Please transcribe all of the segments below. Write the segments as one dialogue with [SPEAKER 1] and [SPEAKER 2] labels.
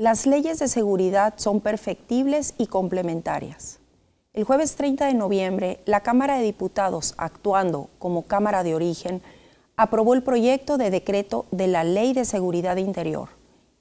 [SPEAKER 1] Las leyes de seguridad son perfectibles y complementarias. El jueves 30 de noviembre, la Cámara de Diputados, actuando como Cámara de Origen, aprobó el proyecto de decreto de la Ley de Seguridad Interior,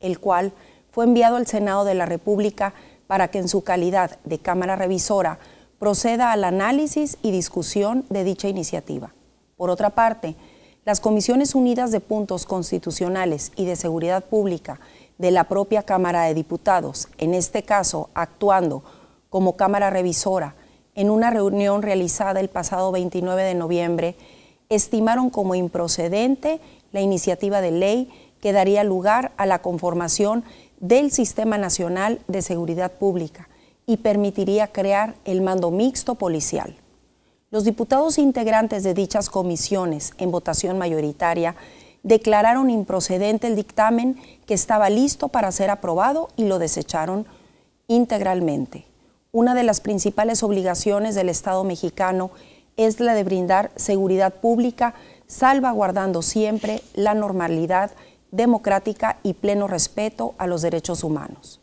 [SPEAKER 1] el cual fue enviado al Senado de la República para que en su calidad de Cámara Revisora proceda al análisis y discusión de dicha iniciativa. Por otra parte, las Comisiones Unidas de Puntos Constitucionales y de Seguridad Pública de la propia Cámara de Diputados, en este caso actuando como Cámara Revisora, en una reunión realizada el pasado 29 de noviembre, estimaron como improcedente la iniciativa de ley que daría lugar a la conformación del Sistema Nacional de Seguridad Pública y permitiría crear el mando mixto policial. Los diputados integrantes de dichas comisiones, en votación mayoritaria, declararon improcedente el dictamen que estaba listo para ser aprobado y lo desecharon integralmente. Una de las principales obligaciones del Estado mexicano es la de brindar seguridad pública, salvaguardando siempre la normalidad democrática y pleno respeto a los derechos humanos.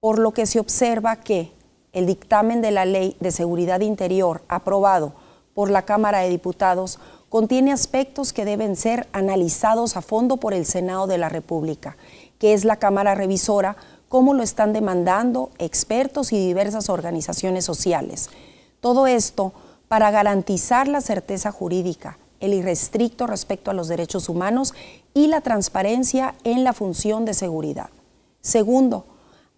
[SPEAKER 1] Por lo que se observa que el dictamen de la Ley de Seguridad Interior aprobado por la Cámara de Diputados contiene aspectos que deben ser analizados a fondo por el Senado de la República, que es la Cámara Revisora, como lo están demandando expertos y diversas organizaciones sociales. Todo esto para garantizar la certeza jurídica, el irrestricto respecto a los derechos humanos y la transparencia en la función de seguridad. Segundo,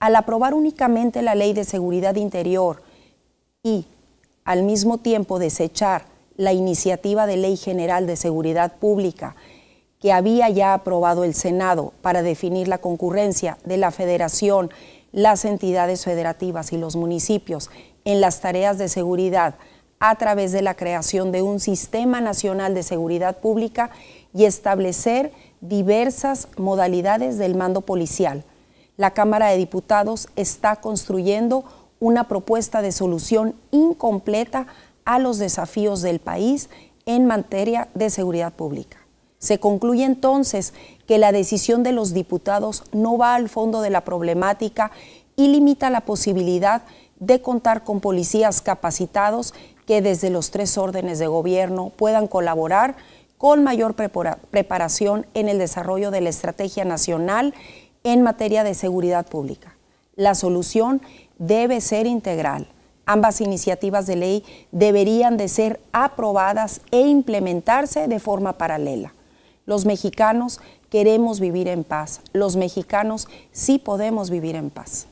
[SPEAKER 1] al aprobar únicamente la Ley de Seguridad Interior y al mismo tiempo desechar la iniciativa de ley general de seguridad pública que había ya aprobado el Senado para definir la concurrencia de la Federación, las entidades federativas y los municipios en las tareas de seguridad a través de la creación de un Sistema Nacional de Seguridad Pública y establecer diversas modalidades del mando policial. La Cámara de Diputados está construyendo una propuesta de solución incompleta a los desafíos del país en materia de seguridad pública. Se concluye entonces que la decisión de los diputados no va al fondo de la problemática y limita la posibilidad de contar con policías capacitados que desde los tres órdenes de gobierno puedan colaborar con mayor preparación en el desarrollo de la estrategia nacional en materia de seguridad pública. La solución debe ser integral Ambas iniciativas de ley deberían de ser aprobadas e implementarse de forma paralela. Los mexicanos queremos vivir en paz. Los mexicanos sí podemos vivir en paz.